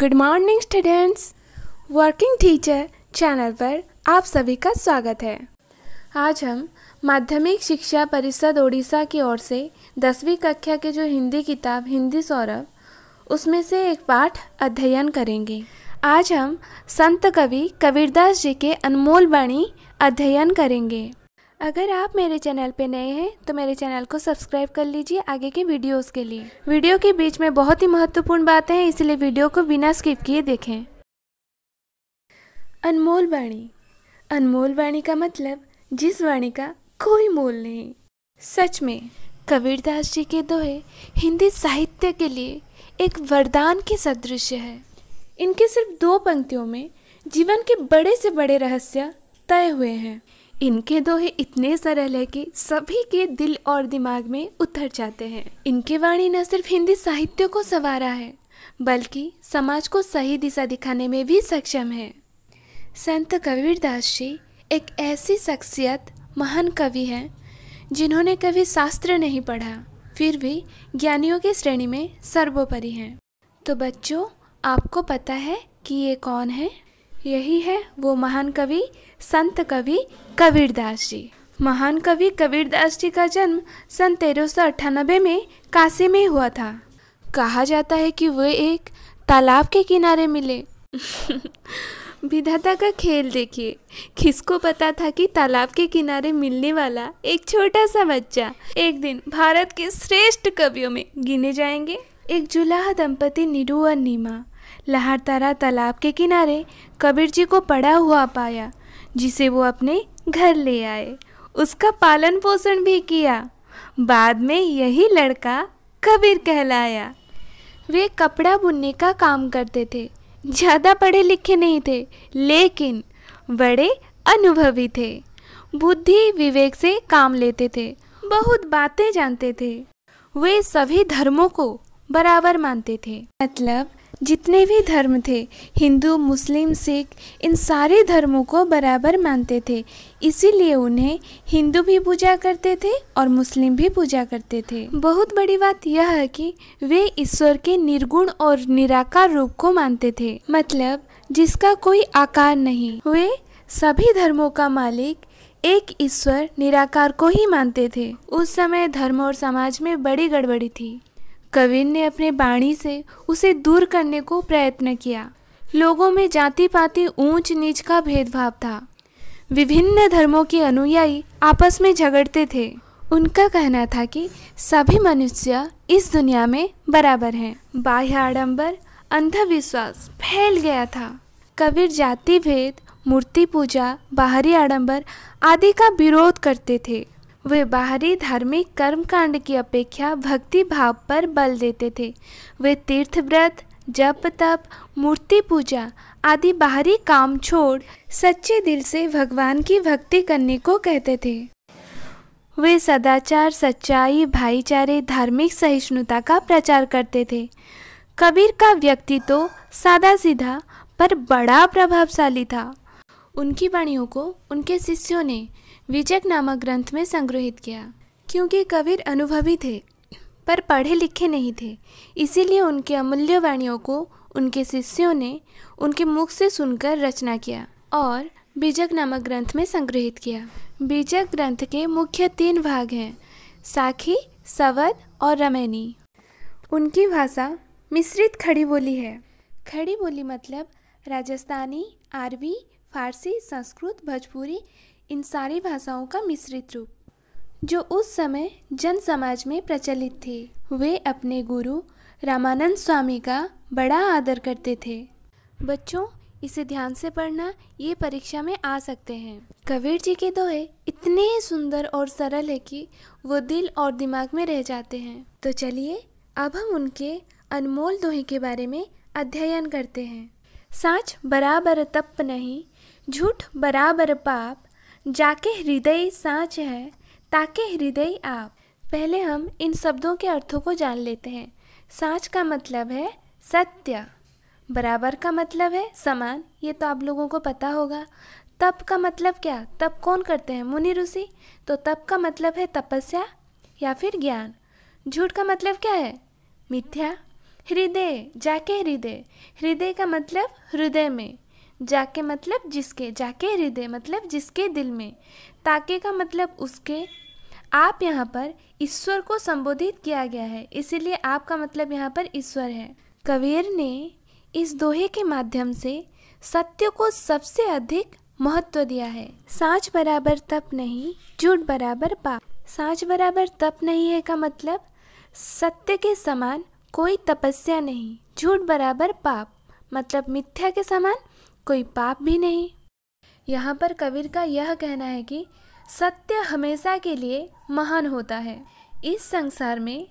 good morning students working teacher channel पर आप सभी का स्वागत है आज हम माध्यमिक शिक्षा परिषद ओडिशा की ओर से दसवीं कक्षा के जो हिंदी किताब हिंदी सौरभ उसमें से एक पाठ अध्ययन करेंगे आज हम संत कवि कबीरदास जी के अनमोल वाणी अध्ययन करेंगे अगर आप मेरे चैनल पे नए हैं तो मेरे चैनल को सब्सक्राइब कर लीजिए आगे के वीडियोस के लिए वीडियो के बीच में बहुत ही महत्वपूर्ण बातें हैं इसलिए वीडियो को बिना स्किप किए देखें अनमोल वाणी अनमोल वाणी का मतलब जिस वाणी का कोई मोल नहीं सच में कबीरदास जी के दोहे हिंदी साहित्य के लिए एक वरदान के सदृश है इनके सिर्फ दो पंक्तियों में जीवन के बड़े से बड़े रहस्य तय हुए हैं इनके दोहे इतने सरल है कि सभी के दिल और दिमाग में उतर जाते हैं इनके वाणी न सिर्फ हिंदी साहित्य को संवारा है बल्कि समाज को सही दिशा दिखाने में भी सक्षम है संत कबीरदास जी एक ऐसी शख्सियत महान कवि हैं जिन्होंने कभी शास्त्र नहीं पढ़ा फिर भी ज्ञानियों की श्रेणी में सर्वोपरि हैं तो बच्चों आपको पता है कि ये कौन है यही है वो महान कवि संत कवि कबीरदास जी महान कवि कबीरदास जी का जन्म सन तेरह में काशी में हुआ था कहा जाता है कि वे एक तालाब के किनारे मिले विधाता का खेल देखिए किसको पता था कि तालाब के किनारे मिलने वाला एक छोटा सा बच्चा एक दिन भारत के श्रेष्ठ कवियों में गिने जाएंगे एक जुलाहा दंपति नीरू और नीमा तारा तालाब के किनारे कबीर जी को पड़ा हुआ पाया जिसे वो अपने घर ले आए उसका पालन पोषण भी किया बाद में यही लड़का कबीर कहलाया वे कपड़ा बुनने का काम करते थे ज़्यादा पढ़े लिखे नहीं थे लेकिन बड़े अनुभवी थे बुद्धि विवेक से काम लेते थे बहुत बातें जानते थे वे सभी धर्मों को बराबर मानते थे मतलब जितने भी धर्म थे हिंदू मुस्लिम सिख इन सारे धर्मों को बराबर मानते थे इसीलिए उन्हें हिंदू भी पूजा करते थे और मुस्लिम भी पूजा करते थे बहुत बड़ी बात यह है कि वे ईश्वर के निर्गुण और निराकार रूप को मानते थे मतलब जिसका कोई आकार नहीं वे सभी धर्मों का मालिक एक ईश्वर निराकार को ही मानते थे उस समय धर्म और समाज में बड़ी गड़बड़ी थी कबीर ने अपने बाणी से उसे दूर करने को प्रयत्न किया लोगों में जाति पाति ऊंच नीच का भेदभाव था विभिन्न धर्मों के अनुयायी आपस में झगड़ते थे उनका कहना था कि सभी मनुष्य इस दुनिया में बराबर हैं बाह्य आडंबर अंधविश्वास फैल गया था कबीर जाति भेद मूर्ति पूजा बाहरी आडंबर आदि का विरोध करते थे वे बाहरी धार्मिक कर्मकांड की अपेक्षा भक्ति भाव पर बल देते थे वे तीर्थ व्रत जप तप मूर्ति पूजा आदि बाहरी काम छोड़ सच्चे दिल से भगवान की भक्ति करने को कहते थे वे सदाचार सच्चाई भाईचारे धार्मिक सहिष्णुता का प्रचार करते थे कबीर का व्यक्ति तो सादा सीधा पर बड़ा प्रभावशाली था उनकी वाणियों को उनके शिष्यों ने विजक नामक ग्रंथ में संग्रहित किया क्योंकि कबीर अनुभवी थे पर पढ़े लिखे नहीं थे इसीलिए उनके अमूल्य वाणियों को उनके शिष्यों ने उनके मुख से सुनकर रचना किया और बीजक नामक ग्रंथ में संग्रहित किया बीजक ग्रंथ के मुख्य तीन भाग हैं साखी सवद और रमैनी उनकी भाषा मिश्रित खड़ी बोली है खड़ी बोली मतलब राजस्थानी आरबी फारसी संस्कृत भोजपुरी इन सारी भाषाओं का मिश्रित रूप जो उस समय जन समाज में प्रचलित थे वे अपने गुरु रामानंद स्वामी का बड़ा आदर करते थे बच्चों इसे ध्यान से पढ़ना ये परीक्षा में आ सकते हैं कबीर जी के दोहे इतने सुंदर और सरल है कि वो दिल और दिमाग में रह जाते हैं तो चलिए अब हम उनके अनमोल दोहे के बारे में अध्ययन करते हैं साँच बराबर तप नहीं झूठ बराबर पाप जाके हृदय साँच है ताके हृदय आप पहले हम इन शब्दों के अर्थों को जान लेते हैं साँच का मतलब है सत्य बराबर का मतलब है समान ये तो आप लोगों को पता होगा तप का मतलब क्या तप कौन करते हैं मुनि ऋषि तो तप का मतलब है तपस्या या फिर ज्ञान झूठ का मतलब क्या है मिथ्या हृदय जाके हृदय हृदय का मतलब हृदय में जाके मतलब जिसके जाके हृदय मतलब जिसके दिल में ताके का मतलब उसके आप यहाँ पर ईश्वर को संबोधित किया गया है इसीलिए आपका मतलब यहाँ पर ईश्वर है कबीर ने इस दोहे के माध्यम से सत्य को सबसे अधिक महत्व दिया है सांच बराबर तप नहीं झूठ बराबर पाप सांच बराबर तप नहीं है का मतलब सत्य के समान कोई तपस्या नहीं झूठ बराबर पाप मतलब मिथ्या के समान कोई पाप भी नहीं यहाँ पर कबीर का यह कहना है कि सत्य हमेशा के लिए महान होता है इस संसार में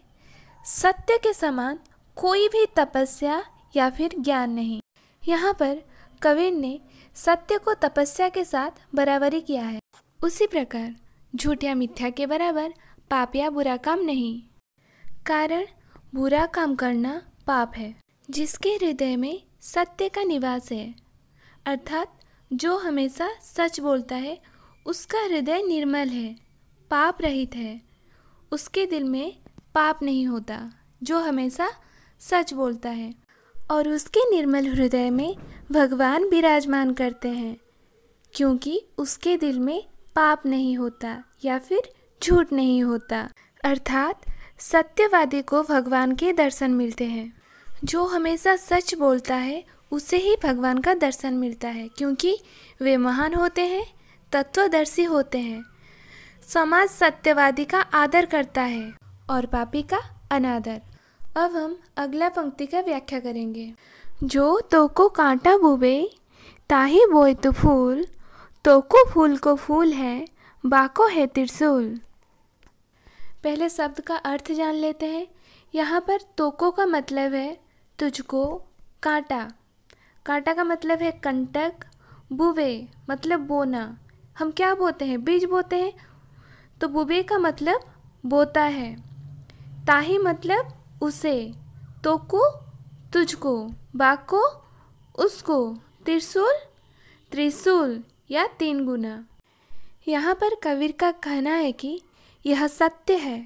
सत्य के समान कोई भी तपस्या या फिर ज्ञान नहीं यहाँ पर कबीर ने सत्य को तपस्या के साथ बराबरी किया है उसी प्रकार झूठ या मिथ्या के बराबर पाप या बुरा काम नहीं कारण बुरा काम करना पाप है जिसके हृदय में सत्य का निवास है अर्थात जो हमेशा सच बोलता है उसका हृदय निर्मल है पाप रहित है उसके दिल में पाप नहीं होता जो हमेशा सच बोलता है और उसके निर्मल हृदय में भगवान विराजमान करते हैं क्योंकि उसके दिल में पाप नहीं होता या फिर झूठ नहीं होता अर्थात सत्यवादी को भगवान के दर्शन मिलते हैं जो हमेशा सच बोलता है उसे ही भगवान का दर्शन मिलता है क्योंकि वे महान होते हैं तत्वदर्शी होते हैं समाज सत्यवादी का आदर करता है और पापी का अनादर अब हम अगला पंक्ति का व्याख्या करेंगे जो तो को कांटा बुबे ताही बोए तो फूल तो को फूल को फूल है बाको है त्रिशूल पहले शब्द का अर्थ जान लेते हैं यहाँ पर तोको का मतलब है तुझको कांटा काटा का मतलब है कंटक बुवे मतलब बोना हम क्या बोते हैं बीज बोते हैं तो बुबे का मतलब बोता है ताही मतलब उसे तो को तुझको बाको उसको त्रिशूल त्रिशूल या तीन गुना यहाँ पर कबीर का कहना है कि यह सत्य है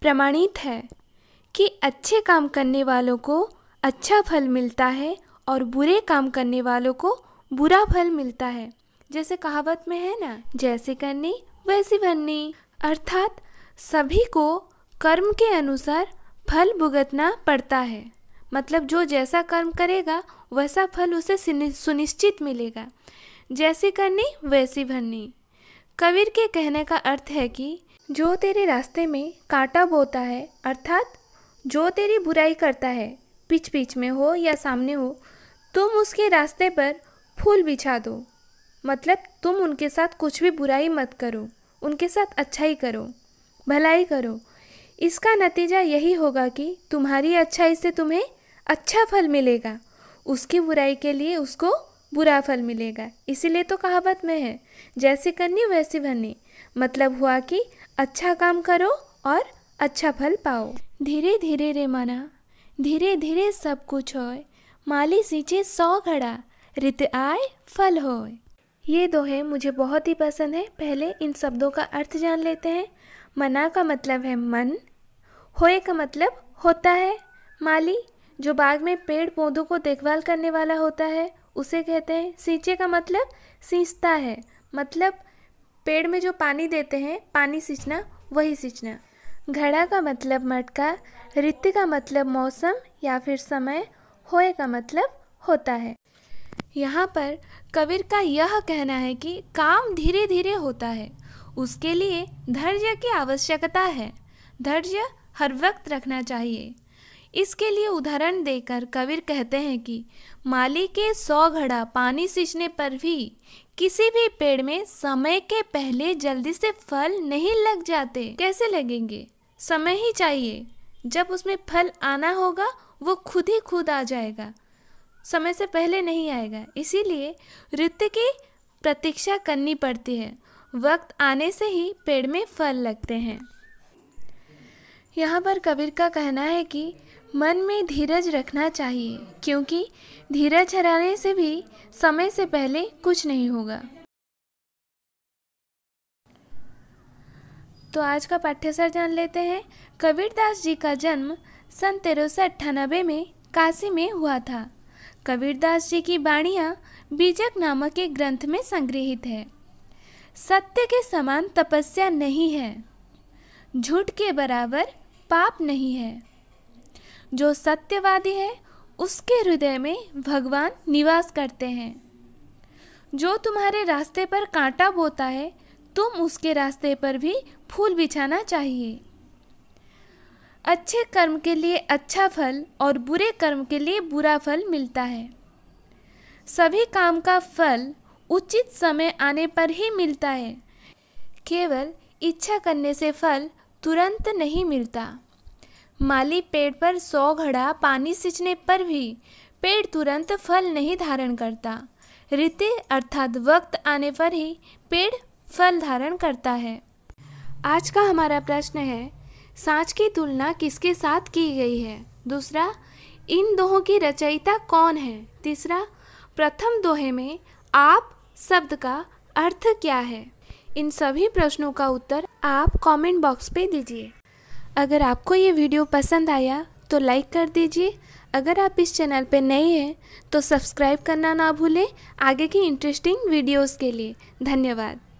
प्रमाणित है कि अच्छे काम करने वालों को अच्छा फल मिलता है और बुरे काम करने वालों को बुरा फल मिलता है जैसे कहावत में है ना जैसे करनी वैसी भरनी अर्थात सभी को कर्म के अनुसार फल भुगतना पड़ता है मतलब जो जैसा कर्म करेगा वैसा फल उसे सुनिश्चित मिलेगा जैसी करनी वैसी भरनी कबीर के कहने का अर्थ है कि जो तेरे रास्ते में कांटा बोता है अर्थात जो तेरी बुराई करता है पीछ पीछ में हो या सामने हो तुम उसके रास्ते पर फूल बिछा दो मतलब तुम उनके साथ कुछ भी बुराई मत करो उनके साथ अच्छाई करो भलाई करो इसका नतीजा यही होगा कि तुम्हारी अच्छाई से तुम्हें अच्छा फल मिलेगा उसकी बुराई के लिए उसको बुरा फल मिलेगा इसीलिए तो कहावत में है जैसे करनी वैसी भरनी मतलब हुआ कि अच्छा काम करो और अच्छा फल पाओ धीरे धीरे रे माना धीरे धीरे सब कुछ होए माली सींचे सौ घड़ा रित आए फल होए ये दोहे मुझे बहुत ही पसंद है पहले इन शब्दों का अर्थ जान लेते हैं मना का मतलब है मन होए का मतलब होता है माली जो बाग में पेड़ पौधों को देखभाल करने वाला होता है उसे कहते हैं सींचे का मतलब सींचता है मतलब पेड़ में जो पानी देते हैं पानी सींचना वही सींचना घड़ा का मतलब मटका ऋतु का मतलब मौसम या फिर समय होए का मतलब होता है यहाँ पर कबीर का यह कहना है कि काम धीरे धीरे होता है उसके लिए धैर्य की आवश्यकता है धैर्य हर वक्त रखना चाहिए इसके लिए उदाहरण देकर कबीर कहते हैं कि माली के सौ घड़ा पानी सींचने पर भी किसी भी पेड़ में समय के पहले जल्दी से फल नहीं लग जाते कैसे लगेंगे समय ही चाहिए जब उसमें फल आना होगा वो खुद ही खुद आ जाएगा समय से पहले नहीं आएगा इसीलिए ऋतु की प्रतीक्षा करनी पड़ती है वक्त आने से ही पेड़ में फल लगते हैं यहाँ पर कबीर का कहना है कि मन में धीरज रखना चाहिए क्योंकि धीरज हराने से भी समय से पहले कुछ नहीं होगा तो आज का पाठ्यसर जान लेते हैं कबीरदास जी का जन्म सन तेरह में काशी में हुआ था कबीरदास जी की बाणियाँ बीजक नामक एक ग्रंथ में संग्रहित है सत्य के समान तपस्या नहीं है झूठ के बराबर पाप नहीं है जो सत्यवादी है उसके हृदय में भगवान निवास करते हैं जो तुम्हारे रास्ते पर कांटा बोता है तुम उसके रास्ते पर भी फूल बिछाना चाहिए अच्छे कर्म के लिए अच्छा फल और बुरे कर्म के लिए बुरा फल मिलता है सभी काम का फल उचित समय आने पर ही मिलता है केवल इच्छा करने से फल तुरंत नहीं मिलता माली पेड़ पर सौ घड़ा पानी सींचने पर भी पेड़ तुरंत फल नहीं धारण करता ऋतु अर्थात वक्त आने पर ही पेड़ फल धारण करता है आज का हमारा प्रश्न है साँच की तुलना किसके साथ की गई है दूसरा इन दोहों की रचयिता कौन है तीसरा प्रथम दोहे में आप शब्द का अर्थ क्या है इन सभी प्रश्नों का उत्तर आप कमेंट बॉक्स पे दीजिए अगर आपको ये वीडियो पसंद आया तो लाइक कर दीजिए अगर आप इस चैनल पे नए हैं तो सब्सक्राइब करना ना भूलें आगे की इंटरेस्टिंग वीडियोस के लिए धन्यवाद